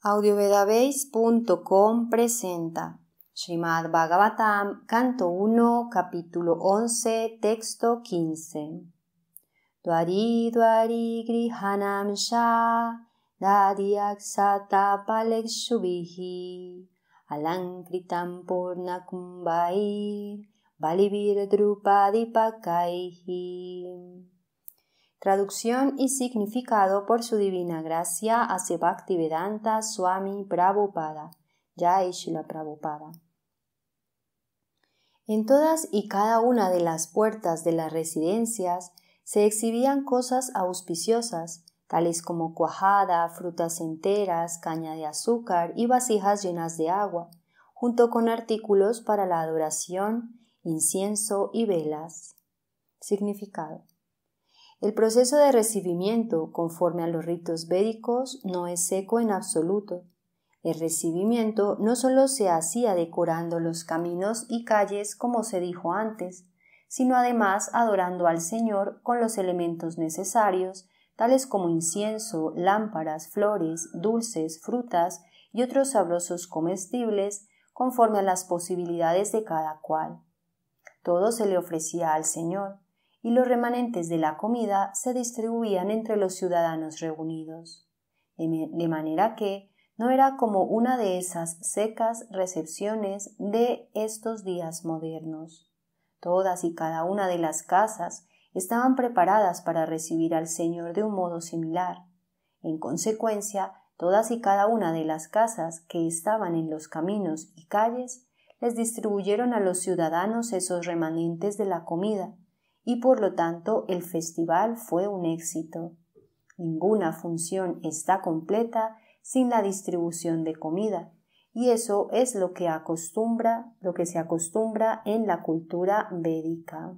audiovedabase.com presenta Srimad Bhagavatam, canto 1, capítulo 11, texto 15. Duari duari Grihanam shah Dadiaksata Palekshubhihi Alankritam Purnakumbai Balibir Drupadipakaihi Traducción y significado por su divina gracia hacia Bhaktivedanta Swami Prabhupada, Jai Prabhupada. En todas y cada una de las puertas de las residencias se exhibían cosas auspiciosas, tales como cuajada, frutas enteras, caña de azúcar y vasijas llenas de agua, junto con artículos para la adoración, incienso y velas. Significado. El proceso de recibimiento, conforme a los ritos védicos, no es seco en absoluto. El recibimiento no solo se hacía decorando los caminos y calles como se dijo antes, sino además adorando al Señor con los elementos necesarios, tales como incienso, lámparas, flores, dulces, frutas y otros sabrosos comestibles, conforme a las posibilidades de cada cual. Todo se le ofrecía al Señor y los remanentes de la comida se distribuían entre los ciudadanos reunidos, de manera que no era como una de esas secas recepciones de estos días modernos. Todas y cada una de las casas estaban preparadas para recibir al Señor de un modo similar. En consecuencia, todas y cada una de las casas que estaban en los caminos y calles les distribuyeron a los ciudadanos esos remanentes de la comida, y por lo tanto el festival fue un éxito. Ninguna función está completa sin la distribución de comida, y eso es lo que acostumbra, lo que se acostumbra en la cultura védica.